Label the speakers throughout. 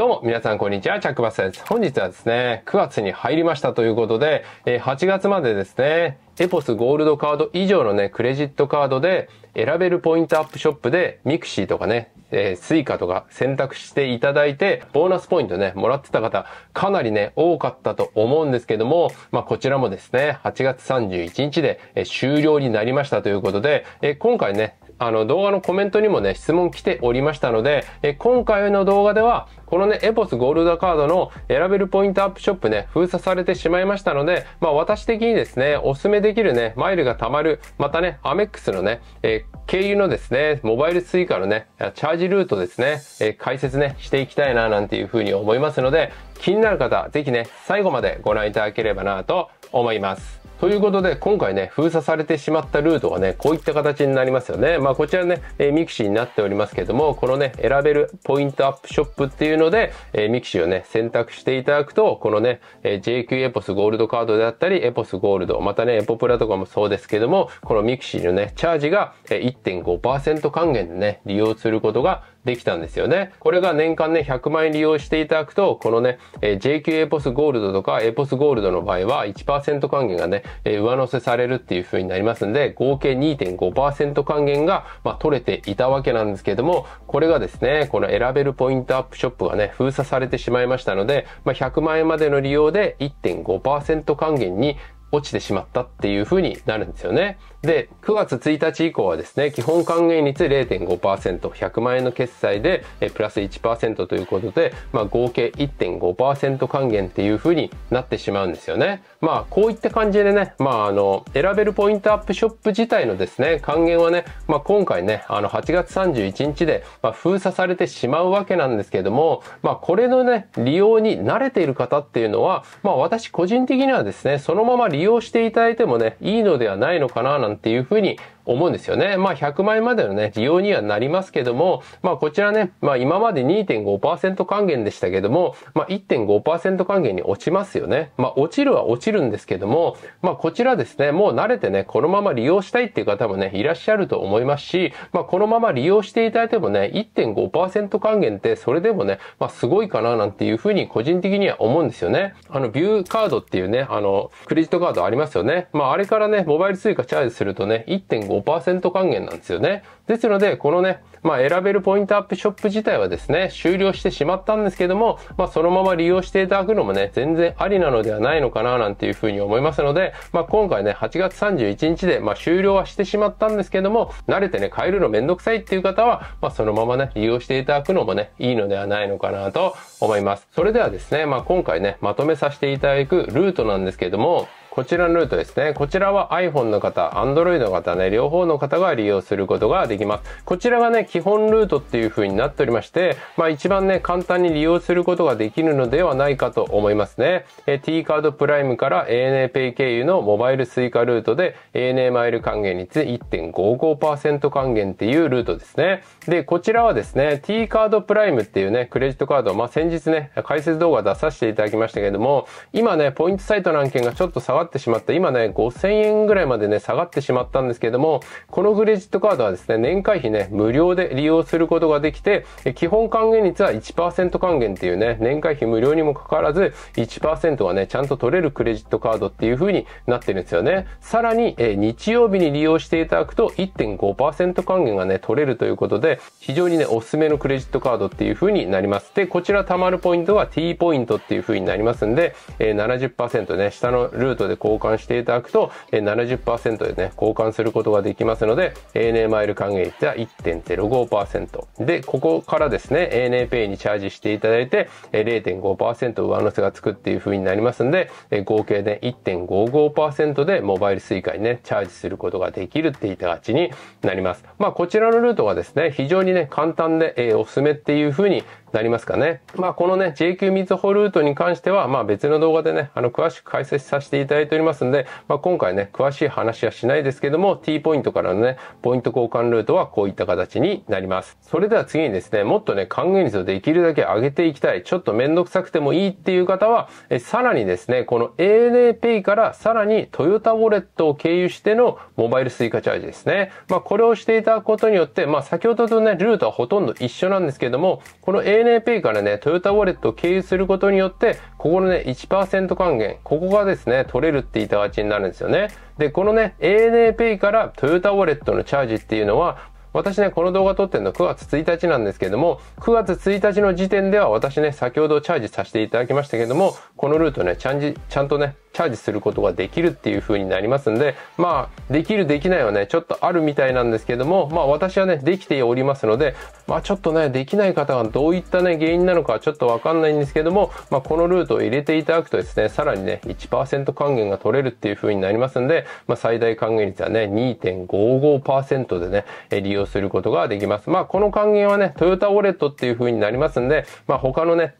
Speaker 1: どうも、皆さん、こんにちは。チャックバスです。本日はですね、9月に入りましたということで、8月までですね、エポスゴールドカード以上のね、クレジットカードで、選べるポイントアップショップで、ミクシーとかね、えー、スイカとか選択していただいて、ボーナスポイントね、もらってた方、かなりね、多かったと思うんですけども、まあ、こちらもですね、8月31日で、えー、終了になりましたということで、えー、今回ね、あの動画のコメントにもね、質問来ておりましたので、え今回の動画では、このね、エポスゴールドカードの選べるポイントアップショップね、封鎖されてしまいましたので、まあ私的にですね、おすすめできるね、マイルが貯まる、またね、アメックスのね、え経由のですね、モバイル追加のね、チャージルートですね、え解説ね、していきたいな、なんていうふうに思いますので、気になる方、ぜひね、最後までご覧いただければなと思います。ということで、今回ね、封鎖されてしまったルートがね、こういった形になりますよね。まあ、こちらね、えー、ミキシーになっておりますけども、このね、選べるポイントアップショップっていうので、えー、ミキシーをね、選択していただくと、このね、えー、JQ エポスゴールドカードであったり、エポスゴールド、またね、エポプラとかもそうですけども、このミキシーのね、チャージが1.5%還元でね、利用することができたんですよね。これが年間ね、100万円利用していただくと、このね、え JQA ポスゴールドとか A ポスゴールドの場合は1%還元がね、え上乗せされるっていう風になりますんで、合計2.5%還元が、まあ、取れていたわけなんですけども、これがですね、この選べるポイントアップショップがね、封鎖されてしまいましたので、まあ、100万円までの利用で1.5%還元に落ちてしまったっていう風になるんですよね。で、9月1日以降はですね、基本還元率0.5%、100万円の決済でプラス1%ということで、まあ、合計1.5%還元っていう風になってしまうんですよね。まあ、こういった感じでね、まあ、あの、選べるポイントアップショップ自体のですね、還元はね、まあ、今回ね、あの、8月31日で、ま封鎖されてしまうわけなんですけども、まあ、これのね、利用に慣れている方っていうのは、まあ、私個人的にはですね、そのまま利用していただいてもね、いいのではないのかななんんっていうふうに思うんですよね。まあ、100万円までのね、利用にはなりますけども、まあ、こちらね、まあ、今まで2.5%還元でしたけども、まあ、1.5%還元に落ちますよね。まあ、落ちるは落ちるんですけども、まあ、こちらですね、もう慣れてね、このまま利用したいっていう方もね、いらっしゃると思いますし、まあ、このまま利用していただいてもね、1.5%還元ってそれでもね、まあ、すごいかななんていうふうに個人的には思うんですよね。あの、ビューカードっていうね、あの、クレジットカードありますよね。まあ、あれからね、モバイル追加チャージするとね、1.5 5還元なんですよね。ですので、このね、まあ、選べるポイントアップショップ自体はですね、終了してしまったんですけども、まあ、そのまま利用していただくのもね、全然ありなのではないのかな、なんていうふうに思いますので、まあ、今回ね、8月31日で、まあ、終了はしてしまったんですけども、慣れてね、買えるのめんどくさいっていう方は、まあ、そのままね、利用していただくのもね、いいのではないのかなと思います。それではですね、まあ、今回ね、まとめさせていただくルートなんですけども、こちらのルートですね。こちらは iPhone の方、Android の方ね、両方の方が利用することができます。こちらがね、基本ルートっていう風になっておりまして、まあ一番ね、簡単に利用することができるのではないかと思いますね。え T カードプライムから ANA Pay 経由のモバイル suica ルートで ANA マイル還元率1.55%還元っていうルートですね。で、こちらはですね、T カードプライムっていうね、クレジットカード、まあ先日ね、解説動画出させていただきましたけれども、今ね、ポイントサイトの案件がちょっと下がってしまった。今ね、5000円ぐらいまでね、下がってしまったんですけれども、このクレジットカードはですね、年会費ね、無料で利用することができて、基本還元率は1%還元っていうね、年会費無料にもかかわらず1%がね、ちゃんと取れるクレジットカードっていう風になってるんですよね。さらに、え日曜日に利用していただくと1.5%還元がね、取れるということで、非常にね、おすすめのクレジットカードっていう風になります。で、こちら貯まるポイントは T ポイントっていう風になりますんで、え70%ね、下のルートでで交換していただくと、えー、70%でね、交換することができますので、ANA マイル還元率は1.05%。で、ここからですね、ANA Pay にチャージしていただいて、0.5%上乗せがつくっていう風になりますんで、合計で、ね、1.55%でモバイル Suica にね、チャージすることができるっていった形になります。まあ、こちらのルートがですね、非常にね、簡単で、えー、おすすめっていう風になりますかね。まあ、このね、JQ みずほルートに関しては、まあ、別の動画でね、あの、詳しく解説させていただいておりますんで、まあ、今回ね、詳しい話はしないですけども、T ポイントからのね、ポイント交換ルートはこういった形になります。それでは次にですね、もっとね、還元率をできるだけ上げていきたい、ちょっとめんどくさくてもいいっていう方は、えさらにですね、この ANAPay からさらにトヨタウォレットを経由してのモバイル suica チャージですね。まあ、これをしていただくことによって、まあ、先ほどとね、ルートはほとんど一緒なんですけども、この ANAPay からね、トヨタウォレットを経由することによって、ここのね、1%還元、ここがですね、取れるっていった形になるんですよね。で、このね、ANAPay からトヨタウォレットのチャージっていうのは、私ね、この動画撮ってるの9月1日なんですけども、9月1日の時点では私ね、先ほどチャージさせていただきましたけども、このルートね、ちゃんじ、ちゃんとね、チャージすることができるっていう風になりますんで、まあ、できる、できないはね、ちょっとあるみたいなんですけども、まあ私はね、できておりますので、まあちょっとね、できない方がどういったね、原因なのかちょっとわかんないんですけども、まあこのルートを入れていただくとですね、さらにね、1%還元が取れるっていう風になりますんで、まあ最大還元率はね、2.55%でね、利用用することができます。まあ、この還元はね、トヨタウォレットっていう風になりますんで、まあ、他のね、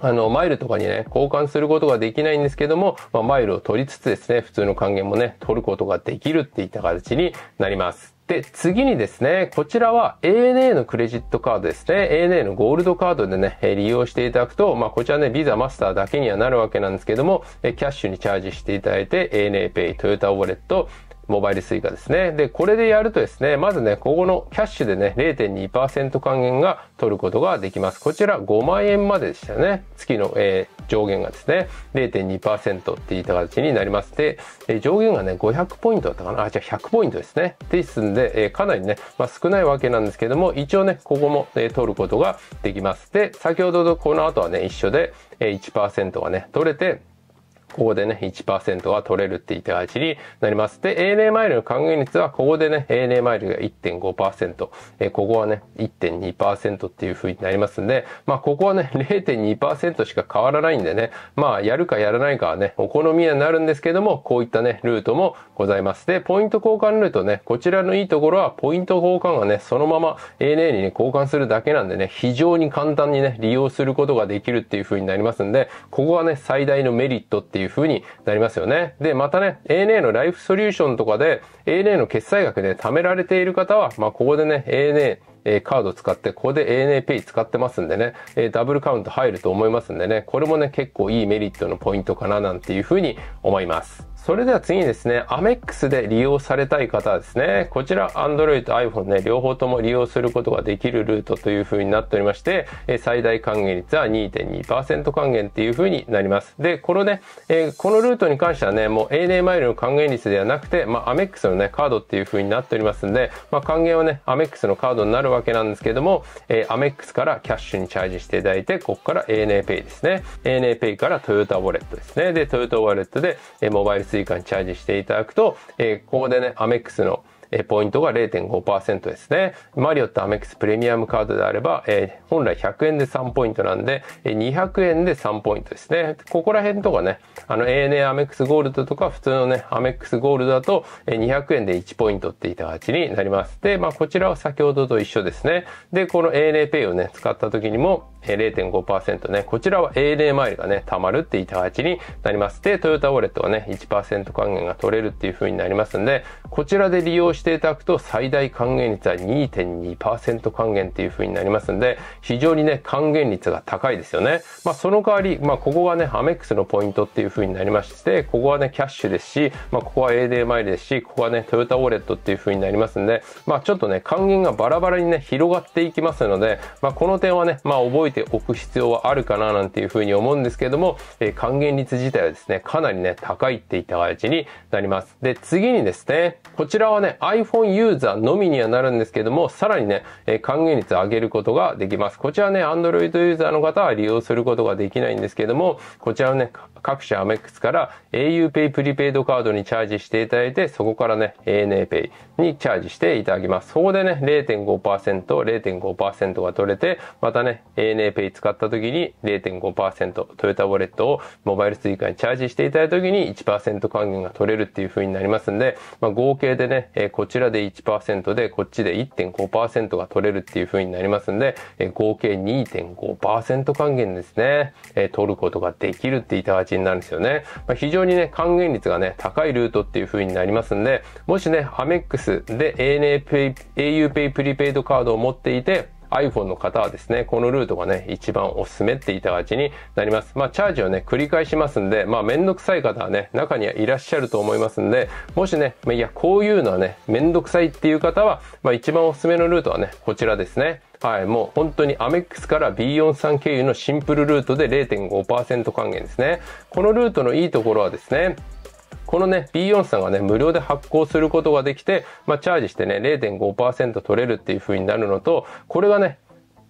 Speaker 1: あの、マイルとかにね、交換することができないんですけども、まあ、マイルを取りつつですね、普通の還元もね、取ることができるっていった形になります。で、次にですね、こちらは ANA のクレジットカードですね。ANA のゴールドカードでね、利用していただくと、まあ、こちらね、ビザマスターだけにはなるわけなんですけども、キャッシュにチャージしていただいて、ANA Pay、トヨタウォレット、モバイル suica ですね。で、これでやるとですね、まずね、ここのキャッシュでね、0.2%還元が取ることができます。こちら5万円まででしたね。月の、えー、上限がですね、0.2%っていった形になります。で、えー、上限がね、500ポイントだったかなあ、じゃあ100ポイントですね。ですんで、えー、かなりね、まあ、少ないわけなんですけども、一応ね、ここも、え取ることができます。で、先ほどとこの後はね、一緒で、えー、1%がね、取れて、ここでね、1%は取れるって言った味になります。で、ANA マイルの還元率は、ここでね、ANA マイルが1.5%、えー、ここはね、1.2%っていう風になりますんで、まあ、ここはね、0.2%しか変わらないんでね、まあ、やるかやらないかはね、お好みになるんですけども、こういったね、ルートもございます。で、ポイント交換ルートね、こちらのいいところは、ポイント交換がね、そのまま ANA にね、交換するだけなんでね、非常に簡単にね、利用することができるっていう風になりますんで、ここはね、最大のメリットっていういうふうになりますよね。で、またね、ANA のライフソリューションとかで ANA の決済額で、ね、貯められている方は、まあ、ここでね、ANA えカード使って、ここで ANA Pay 使ってますんでね、えダブルカウント入ると思いますんでね、これもね、結構いいメリットのポイントかななんていうふうに思います。それでは次にですね、アメックスで利用されたい方ですね、こちら Android と iPhone ね、両方とも利用することができるルートという風になっておりまして、最大還元率は2.2%還元っていう風になります。で、このね、このルートに関してはね、もう ANA マイルの還元率ではなくて、まあ、メックスのね、カードっていう風になっておりますんで、まあ、還元はね、アメックスのカードになるわけなんですけども、えー、メックスからキャッシュにチャージしていただいて、ここから ANA Pay ですね。ANA Pay からトヨタウォレットですね。で、トヨタウォレットで、えモバイル追加にチャージしていただくと、えー、ここでね、アメックスのえポイントが0.5%ですね。マリオットアメックスプレミアムカードであれば、えー、本来100円で3ポイントなんで、え200円で3ポイントですね。ここら辺とかね、あの ANA アメックスゴールドとか普通のね、アメックスゴールドだと、え200円で1ポイントっていた形になります。で、まあこちらは先ほどと一緒ですね。で、この ANA ペイをね、使った時にも、0.5%ね、こちらは A0 マイルがね、溜まるって1形になります。で、トヨタウォレットはね、1%還元が取れるっていう風になりますんで、こちらで利用していただくと最大還元率は2.2%還元っていう風になりますんで、非常にね、還元率が高いですよね。まあ、その代わり、まあ、ここはね、アメックスのポイントっていう風になりまして、ここはね、キャッシュですし、まあ、ここは AD マイルですし、ここはね、トヨタウォレットっていう風になりますんで、まあ、ちょっとね、還元がバラバラにね、広がっていきますので、まあ、この点はね、まあ、覚えてておく必要はあるかななんていうふうに思うんですけれども、えー、還元率自体はですね、かなりね、高いっていった形になります。で、次にですね、こちらはね、iPhone ユーザーのみにはなるんですけども、さらにね、えー、還元率上げることができます。こちらね、Android ユーザーの方は利用することができないんですけども、こちらのね、各社アメックスから auPay プリペイドカードにチャージしていただいて、そこからね、ANAPay にチャージしていただきます。そこでね、0.5%、0.5%が取れて、またね、ANAPay レーペイ使った時に0.5%、トヨタウォレットをモバイル追加にチャージしていただいた時に1%還元が取れるっていう風になりますんで、まあ、合計でね、えこちらで1%で、こっちで1.5%が取れるっていう風になりますんで、え合計2.5%還元ですね、え取ることができるっていった形になるんですよね。まあ、非常にね、還元率がね、高いルートっていう風になりますんで、もしね、アメックスで ANA ペイ、a u p a プリペイドカードを持っていて、iPhone の方はですね、このルートがね、一番おすすめって言いた形になります。まあ、チャージをね、繰り返しますんで、まあ、めんどくさい方はね、中にはいらっしゃると思いますんで、もしね、まいや、こういうのはね、めんどくさいっていう方は、まあ、一番おすすめのルートはね、こちらですね。はい、もう本当にアメックスから B43 経由のシンプルルートで0.5%還元ですね。このルートのいいところはですね、このね、B4 さんがね、無料で発行することができて、まあ、チャージしてね、0.5%取れるっていう風になるのと、これがね、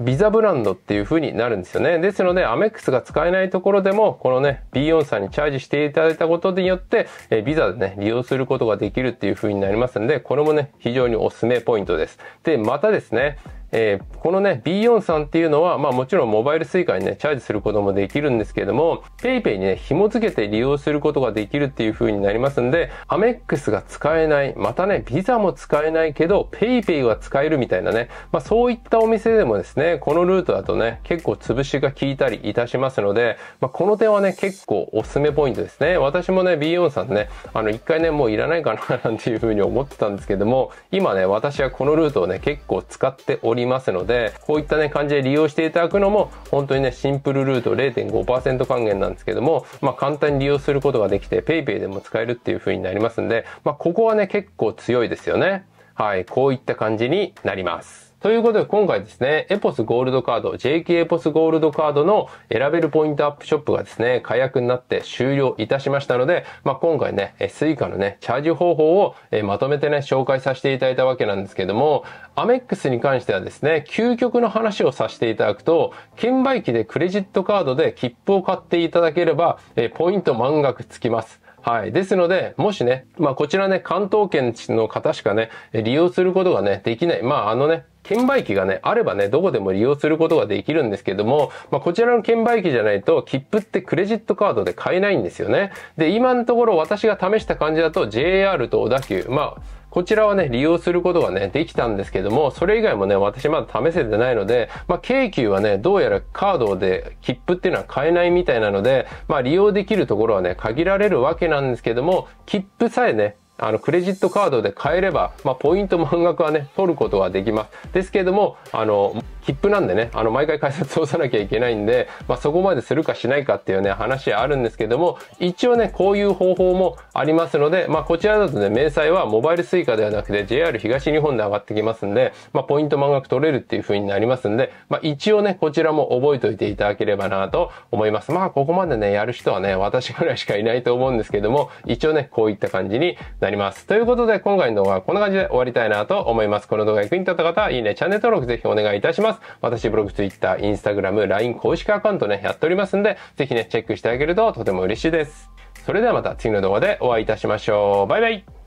Speaker 1: ビザブランドっていう風になるんですよね。ですので、アメックスが使えないところでも、このね、B4 さんにチャージしていただいたことによって、えビザでね、利用することができるっていう風になりますので、これもね、非常におすすめポイントです。で、またですね、えー、このね、b 4んっていうのは、まあもちろんモバイルスイカにね、チャージすることもできるんですけれども、PayPay にね、紐付けて利用することができるっていう風になりますんで、アメックスが使えない、またね、ビザも使えないけど、PayPay は使えるみたいなね、まあそういったお店でもですね、このルートだとね、結構潰しが効いたりいたしますので、まあこの点はね、結構おすすめポイントですね。私もね、b 4んね、あの一回ね、もういらないかななんていう風に思ってたんですけども、今ね、私はこのルートをね、結構使っておりりますので、こういったね、感じで利用していただくのも、本当にね、シンプルルート0.5%還元なんですけども、まあ、簡単に利用することができて、PayPay でも使えるっていう風になりますんで、まあ、ここはね、結構強いですよね。はい、こういった感じになります。ということで今回ですね、エポスゴールドカード、JK エポスゴールドカードの選べるポイントアップショップがですね、火薬になって終了いたしましたので、まあ、今回ね、スイカのね、チャージ方法をまとめてね、紹介させていただいたわけなんですけども、アメックスに関してはですね、究極の話をさせていただくと、券売機でクレジットカードで切符を買っていただければ、ポイント満額つきます。はい。ですので、もしね、まあこちらね、関東圏の方しかね、利用することがね、できない。まああのね、券売機がね、あればね、どこでも利用することができるんですけども、まあ、こちらの券売機じゃないと、切符ってクレジットカードで買えないんですよね。で、今のところ私が試した感じだと、JR と小田急、まあ、こちらはね、利用することがね、できたんですけども、それ以外もね、私まだ試せてないので、まあ、京急はね、どうやらカードで切符っていうのは買えないみたいなので、まあ、利用できるところはね、限られるわけなんですけども、切符さえね、あの、クレジットカードで買えれば、まあ、ポイント満額はね、取ることはできます。ですけれども、あの、切符なんでね、あの、毎回改札通さなきゃいけないんで、まあ、そこまでするかしないかっていうね、話はあるんですけども、一応ね、こういう方法もありますので、まあ、こちらだとね、明細はモバイル suica ではなくて JR 東日本で上がってきますんで、まあ、ポイント満額取れるっていう風になりますんで、まあ、一応ね、こちらも覚えておいていただければなと思います。まあ、ここまでね、やる人はね、私ぐらいしかいないと思うんですけども、一応ね、こういった感じになります。なります。ということで、今回の動画はこんな感じで終わりたいなと思います。この動画が役に立った方は、いいね、チャンネル登録ぜひお願いいたします。私、ブログ、ツイッター、インスタグラム、LINE 公式アカウントね、やっておりますんで、ぜひね、チェックしてあげるととても嬉しいです。それではまた次の動画でお会いいたしましょう。バイバイ